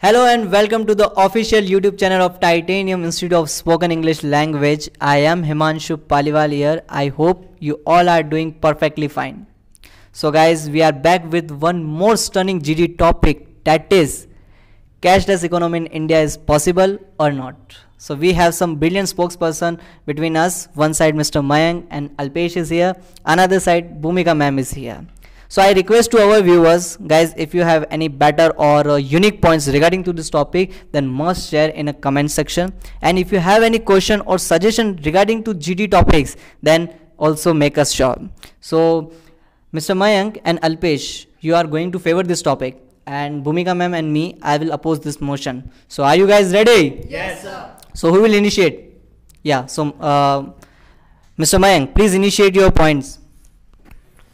Hello and welcome to the official YouTube channel of Titanium Institute of Spoken English Language. I am Himanshu Paliwal here. I hope you all are doing perfectly fine. So guys, we are back with one more stunning GD topic that is cashless economy in India is possible or not. So we have some brilliant spokesperson between us. One side Mr. Mayank and Alpesh is here. Another side Bhumika ma'am is here so i request to our viewers guys if you have any better or uh, unique points regarding to this topic then must share in a comment section and if you have any question or suggestion regarding to gd topics then also make us sure so mr mayank and alpesh you are going to favor this topic and Bhumika ma'am and me, I will oppose this motion. So are you guys ready? Yes, sir. So who will initiate? Yeah, so uh, Mr. Mayank, please initiate your points.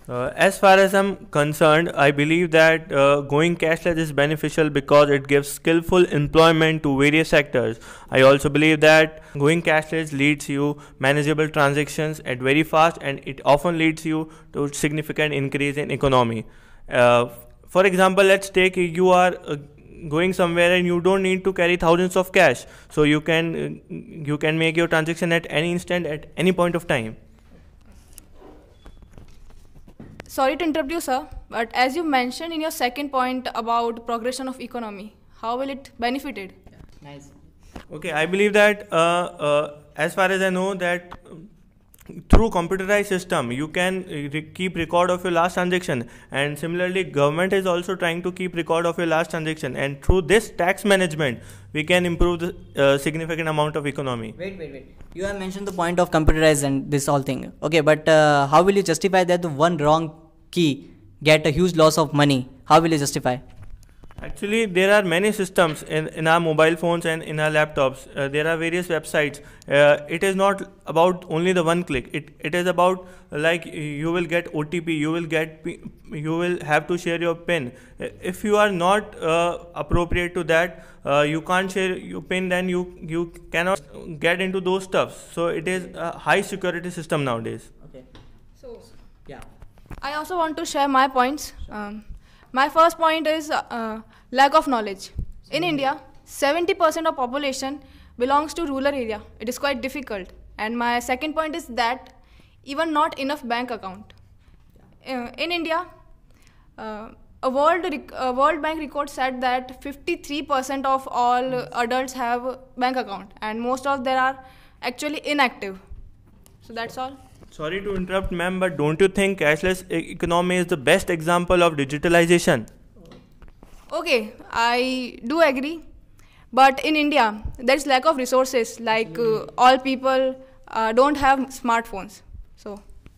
Uh, as far as I'm concerned, I believe that uh, going cashless is beneficial because it gives skillful employment to various sectors. I also believe that going cashless leads you manageable transactions at very fast and it often leads you to significant increase in economy. Uh, for example, let's take you are uh, going somewhere and you don't need to carry thousands of cash so you can uh, you can make your transaction at any instant at any point of time Sorry to interrupt you, sir, but as you mentioned in your second point about progression of economy, how will it benefited? Yeah, nice. Okay, I believe that uh, uh, as far as I know that through computerized system you can uh, re- keep record of your last transaction and similarly government is also trying to keep record of your last transaction and through this tax management we can improve the uh, significant amount of economy wait wait wait you have mentioned the point of computerized and this whole thing okay but uh, how will you justify that the one wrong key get a huge loss of money? How will you justify? Actually, there are many systems in, in our mobile phones and in our laptops. Uh, there are various websites. Uh, it is not about only the one click. It, it is about uh, like you will get OTP, you will get, you will have to share your PIN. Uh, if you are not uh, appropriate to that, uh, you can't share your PIN, then you, you cannot get into those stuffs. So it is a high security system nowadays. Okay. So, yeah. I also want to share my points. Um, my first point is uh, lack of knowledge. In hmm. India, 70% of population belongs to rural area. It is quite difficult. And my second point is that even not enough bank account. Uh, in India, uh, a World, a World Bank report said that 53% of all adults have bank account and most of them are actually inactive. So that's all. Sorry to interrupt, ma'am, but don't you think cashless economy is the best example of digitalization? Okay, I do agree. But in India, there's lack of resources. Like uh, all people uh, don't have smartphones. So.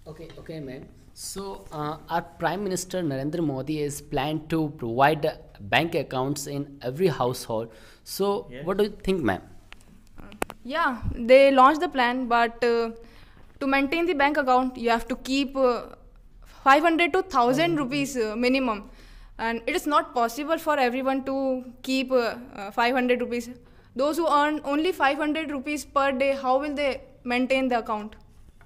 Okay, okay, ma'am. So, uh, our Prime Minister Narendra Modi is planned to provide bank accounts in every household. So, yes. what do you think, ma'am? Yeah, they launched the plan, but uh, to maintain the bank account you have to keep uh, 500 to 1000 rupees uh, minimum and it is not possible for everyone to keep uh, uh, 500 rupees those who earn only 500 rupees per day how will they maintain the account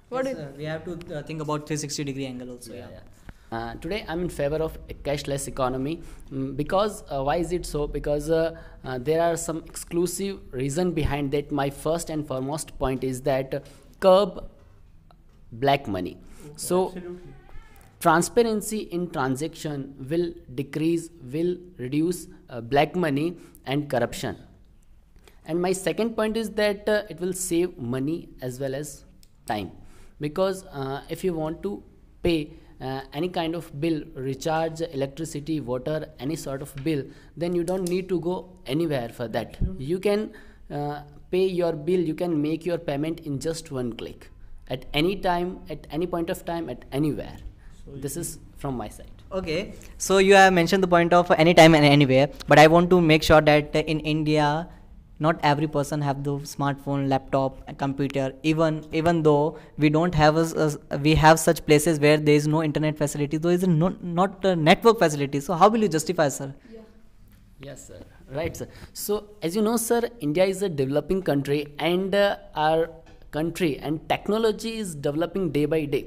what yes, we have to uh, think about 360 degree angle also yeah. yeah. Uh, today i'm in favor of a cashless economy mm, because uh, why is it so because uh, there are some exclusive reason behind that my first and foremost point is that curb black money. Okay, so, absolutely. transparency in transaction will decrease, will reduce uh, black money and corruption. And my second point is that uh, it will save money as well as time, because uh, if you want to pay uh, any kind of bill, recharge, electricity, water, any sort of bill, then you don't need to go anywhere for that. You can uh, pay your bill, you can make your payment in just one click at any time, at any point of time, at anywhere. So this is from my side. Okay, so you have mentioned the point of any time and anywhere, but I want to make sure that in India, not every person have the smartphone laptop computer even even though we don't have a, a, we have such places where there is no internet facility there is no, not network facility so how will you justify sir yeah. yes sir right sir so as you know sir india is a developing country and uh, our country and technology is developing day by day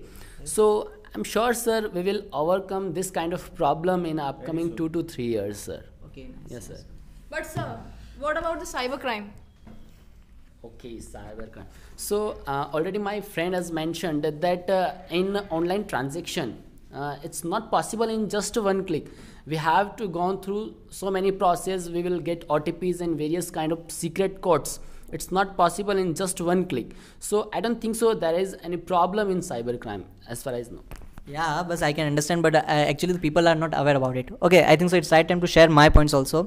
so i'm sure sir we will overcome this kind of problem in upcoming 2 to 3 years sir okay nice, yes sir but sir what about the cyber crime? okay cyber crime. so uh, already my friend has mentioned that uh, in online transaction uh, it's not possible in just one click we have to go through so many process we will get otps and various kind of secret codes it's not possible in just one click so i don't think so there is any problem in cybercrime as far as I know yeah but i can understand but uh, actually the people are not aware about it okay i think so it's right time to share my points also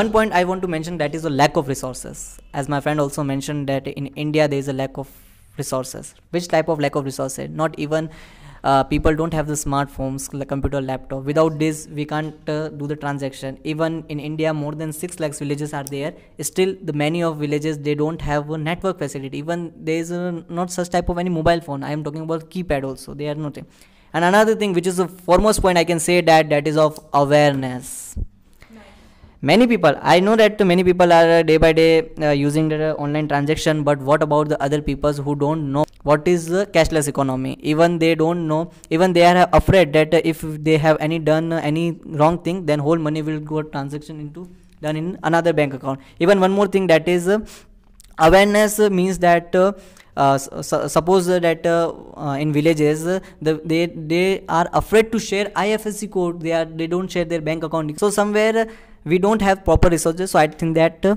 one point i want to mention that is the lack of resources as my friend also mentioned that in india there is a lack of resources which type of lack of resources not even uh, people don't have the smartphones computer laptop without this we can't uh, do the transaction even in india more than 6 lakhs villages are there still the many of villages they don't have a network facility even there is not such type of any mobile phone i am talking about keypad also they are not and another thing which is the foremost point i can say that that is of awareness many people i know that many people are uh, day by day uh, using the uh, online transaction but what about the other people who don't know what is the cashless economy even they don't know even they are afraid that uh, if they have any done any wrong thing then whole money will go transaction into done in another bank account even one more thing that is uh, awareness means that uh, uh, suppose that uh, in villages the, they they are afraid to share ifsc code they are they don't share their bank account so somewhere we don't have proper resources so i think that uh,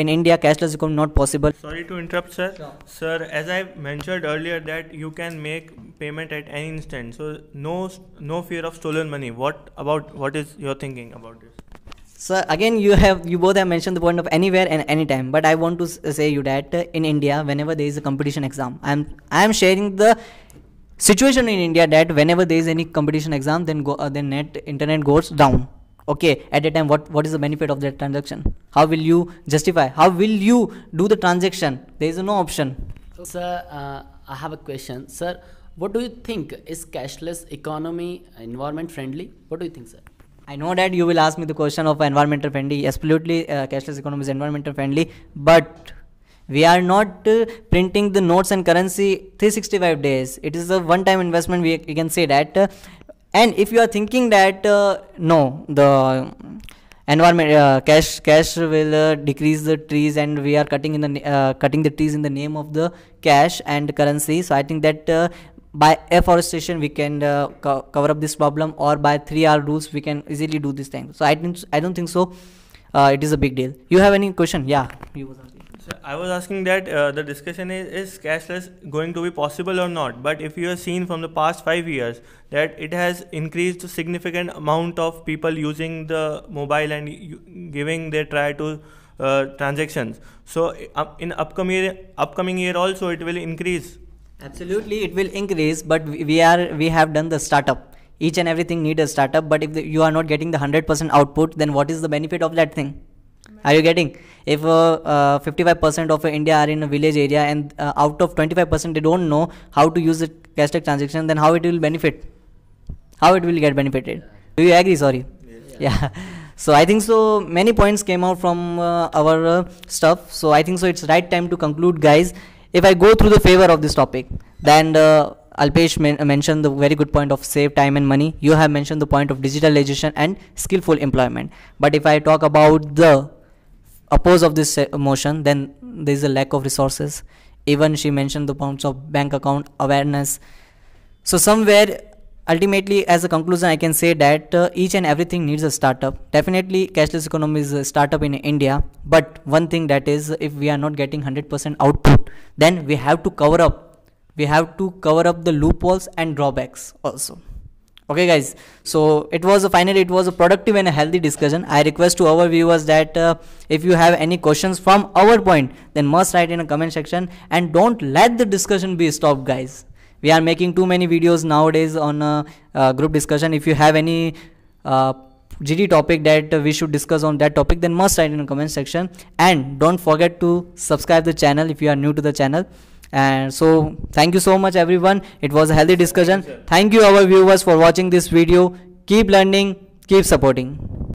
in India, cashless become not possible. Sorry to interrupt, sir. Sure. Sir, as I mentioned earlier, that you can make payment at any instant. So no, no fear of stolen money. What about what is your thinking about this? Sir, again, you have you both have mentioned the point of anywhere and anytime. But I want to say you that uh, in India, whenever there is a competition exam, I'm I'm sharing the situation in India that whenever there is any competition exam, then go uh, then net internet goes down okay at a time what what is the benefit of that transaction how will you justify how will you do the transaction there is no option sir uh, i have a question sir what do you think is cashless economy environment friendly what do you think sir I know that you will ask me the question of environmental friendly. Absolutely, uh, cashless economy is environmental friendly, but we are not uh, printing the notes and currency 365 days. It is a one-time investment. We, we can say that uh, and if you are thinking that uh, no the environment uh, cash cash will uh, decrease the trees and we are cutting in the uh, cutting the trees in the name of the cash and currency so i think that uh, by afforestation we can uh, co cover up this problem or by 3r rules we can easily do this thing so i think i don't think so it is a big deal you have any question yeah I was asking that uh, the discussion is is cashless going to be possible or not? But if you have seen from the past five years that it has increased significant amount of people using the mobile and giving their try to uh, transactions. So uh, in upcoming upcoming year also it will increase. Absolutely, it will increase. But we are we have done the startup. Each and everything need a startup. But if the, you are not getting the hundred percent output, then what is the benefit of that thing? are you getting if 55% uh, uh, of india are in a village area and uh, out of 25% they don't know how to use the cashback transaction then how it will benefit how it will get benefited do you agree sorry yeah, yeah. so i think so many points came out from uh, our stuff so i think so it's right time to conclude guys if i go through the favor of this topic then Alpesh mentioned the very good point of save time and money. You have mentioned the point of digitalization and skillful employment. But if I talk about the oppose of this uh, motion then there is a lack of resources even she mentioned the points of bank account awareness so somewhere ultimately as a conclusion i can say that uh, each and everything needs a startup definitely cashless economy is a startup in india but one thing that is if we are not getting 100% output then we have to cover up we have to cover up the loopholes and drawbacks also okay guys so it was a finally it was a productive and a healthy discussion i request to our viewers that uh, if you have any questions from our point then must write in a comment section and don't let the discussion be stopped guys we are making too many videos nowadays on a uh, uh, group discussion if you have any uh, GD topic that we should discuss on that topic then must write in a comment section and don't forget to subscribe the channel if you are new to the channel and so thank you so much everyone it was a healthy discussion thank you, thank you our viewers for watching this video keep learning keep supporting